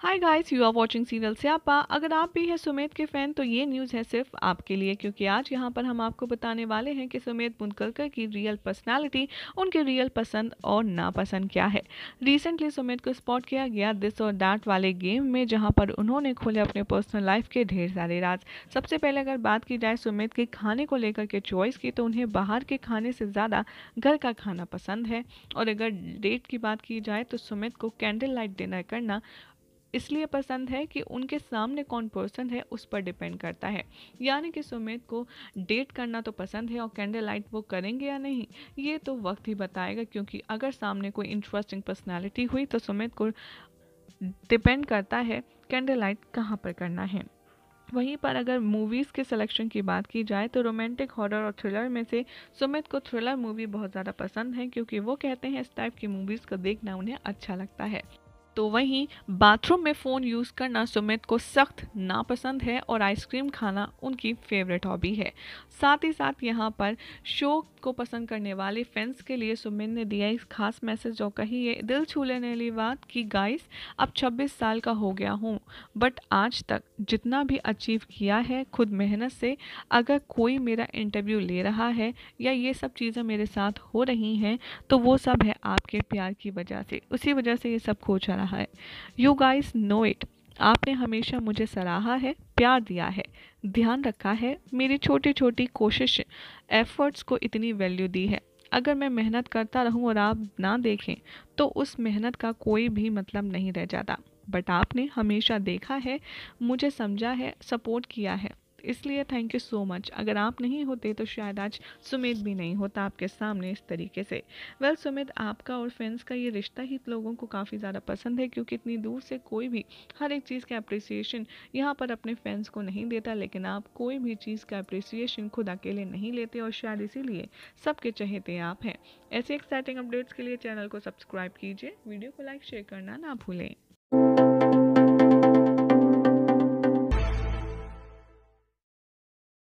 hi guys you are watching serial Syapa अगर आप भी हैं सुमेध के फ़ैन तो ये न्यूज़ है सिर्फ आपके लिए क्योंकि आज यहाँ पर हम आपको बताने वाले हैं कि सुमेध बुनकरकर की रियल पर्सनालिटी उनके रियल पसंद और नापसंद क्या है रिसेंटली सुमेध को स्पॉट किया गया दिस और डैट वाले गेम में जहाँ पर उन्होंने खोले अपने पर्सनल लाइफ के ढेर सारे राज सबसे पहले अगर बात की जाए सुमेध के खाने को लेकर के चॉइस की तो उन्हें बाहर के खाने से ज़्यादा घर का खाना पसंद है और अगर डेट की बात की जाए तो सुमेध को कैंडल लाइट डिनर करना इसलिए पसंद है कि उनके सामने कौन पर्सन है उस पर डिपेंड करता है यानी कि सुमित को डेट करना तो पसंद है और कैंडल लाइट वो करेंगे या नहीं ये तो वक्त ही बताएगा क्योंकि अगर सामने कोई इंटरेस्टिंग पर्सनैलिटी हुई तो सुमित को डिपेंड करता है कैंडल लाइट कहाँ पर करना है वहीं पर अगर मूवीज़ के सिलेक्शन की बात की जाए तो रोमांटिक हॉरर और थ्रिलर में से सुमित को थ्रिलर मूवी बहुत ज़्यादा पसंद है क्योंकि वो कहते हैं इस टाइप की मूवीज़ को देखना उन्हें अच्छा लगता है तो वहीं बाथरूम में फ़ोन यूज़ करना सुमित को सख्त नापसंद है और आइसक्रीम खाना उनकी फेवरेट हॉबी है साथ ही साथ यहाँ पर शो को पसंद करने वाले फैंस के लिए सुमित ने दिया एक खास मैसेज जो कही है दिल छू लेने वाली बात कि गाइस अब 26 साल का हो गया हूँ बट आज तक जितना भी अचीव किया है खुद मेहनत से अगर कोई मेरा इंटरव्यू ले रहा है या ये सब चीज़ें मेरे साथ हो रही हैं तो वो सब है आपके प्यार की वजह से उसी वजह से ये सब खो है रहा है यू गाइस नो इट आपने हमेशा मुझे सराहा है प्यार दिया है ध्यान रखा है मेरी छोटी छोटी कोशिश एफर्ट्स को इतनी वैल्यू दी है अगर मैं मेहनत करता रहूं और आप ना देखें तो उस मेहनत का कोई भी मतलब नहीं रह जाता बट आपने हमेशा देखा है मुझे समझा है सपोर्ट किया है इसलिए थैंक यू सो मच अगर आप नहीं होते तो शायद आज सुमित भी नहीं होता आपके सामने इस तरीके से वेल well, सुमित आपका और फ्रेंड्स का ये रिश्ता ही तो लोगों को काफ़ी ज़्यादा पसंद है क्योंकि इतनी दूर से कोई भी हर एक चीज़ का अप्रिसिएशन यहाँ पर अपने फ्रेंड्स को नहीं देता लेकिन आप कोई भी चीज़ का अप्रिसिएशन खुद अकेले नहीं लेते और शायद इसीलिए सबके चहेते आप हैं ऐसे एक्साइटिंग अपडेट्स के लिए चैनल को सब्सक्राइब कीजिए वीडियो को लाइक शेयर करना ना भूलें